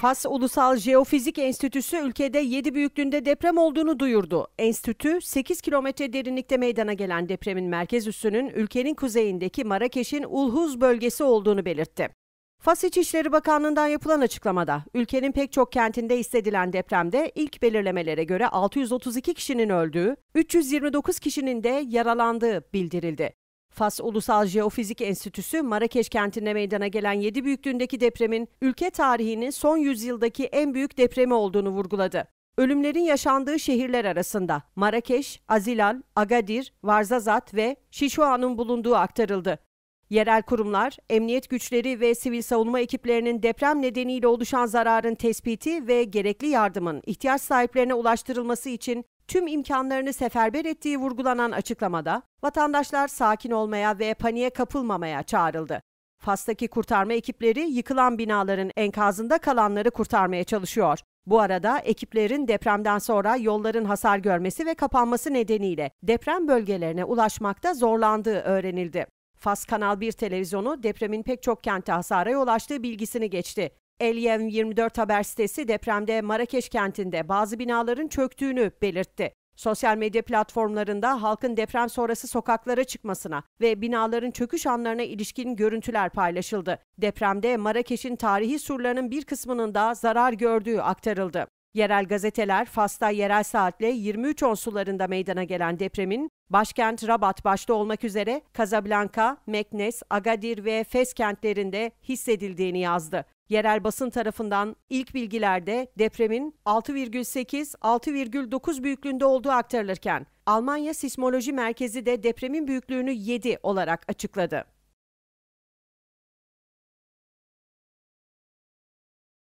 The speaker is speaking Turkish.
Fas Ulusal Jeofizik Enstitüsü ülkede 7 büyüklüğünde deprem olduğunu duyurdu. Enstitü 8 kilometre derinlikte meydana gelen depremin merkez üssünün ülkenin kuzeyindeki Marrakeş'in Ulhuz bölgesi olduğunu belirtti. Fas İçişleri Bakanlığı'ndan yapılan açıklamada ülkenin pek çok kentinde hissedilen depremde ilk belirlemelere göre 632 kişinin öldüğü, 329 kişinin de yaralandığı bildirildi. Fas Ulusal Jeofizik Enstitüsü, Marrakeş kentinde meydana gelen 7 büyüklüğündeki depremin ülke tarihinin son yüzyıldaki en büyük depremi olduğunu vurguladı. Ölümlerin yaşandığı şehirler arasında Marrakeş, Azilal, Agadir, Varzazat ve Şişua'nın bulunduğu aktarıldı. Yerel kurumlar, emniyet güçleri ve sivil savunma ekiplerinin deprem nedeniyle oluşan zararın tespiti ve gerekli yardımın ihtiyaç sahiplerine ulaştırılması için tüm imkanlarını seferber ettiği vurgulanan açıklamada vatandaşlar sakin olmaya ve paniğe kapılmamaya çağrıldı. Fas'taki kurtarma ekipleri yıkılan binaların enkazında kalanları kurtarmaya çalışıyor. Bu arada ekiplerin depremden sonra yolların hasar görmesi ve kapanması nedeniyle deprem bölgelerine ulaşmakta zorlandığı öğrenildi. Fas Kanal 1 televizyonu depremin pek çok kente hasara yol açtığı bilgisini geçti. El 24 e haber sitesi depremde Marrakeş kentinde bazı binaların çöktüğünü belirtti. Sosyal medya platformlarında halkın deprem sonrası sokaklara çıkmasına ve binaların çöküş anlarına ilişkin görüntüler paylaşıldı. Depremde Marrakeş'in tarihi surlarının bir kısmının da zarar gördüğü aktarıldı. Yerel gazeteler Fas'ta yerel saatle 23.10 sularında meydana gelen depremin başkent Rabat başta olmak üzere Casablanca, Meknes, Agadir ve Fes kentlerinde hissedildiğini yazdı. Yerel basın tarafından ilk bilgilerde depremin 6,8-6,9 büyüklüğünde olduğu aktarılırken Almanya Sismoloji Merkezi de depremin büyüklüğünü 7 olarak açıkladı.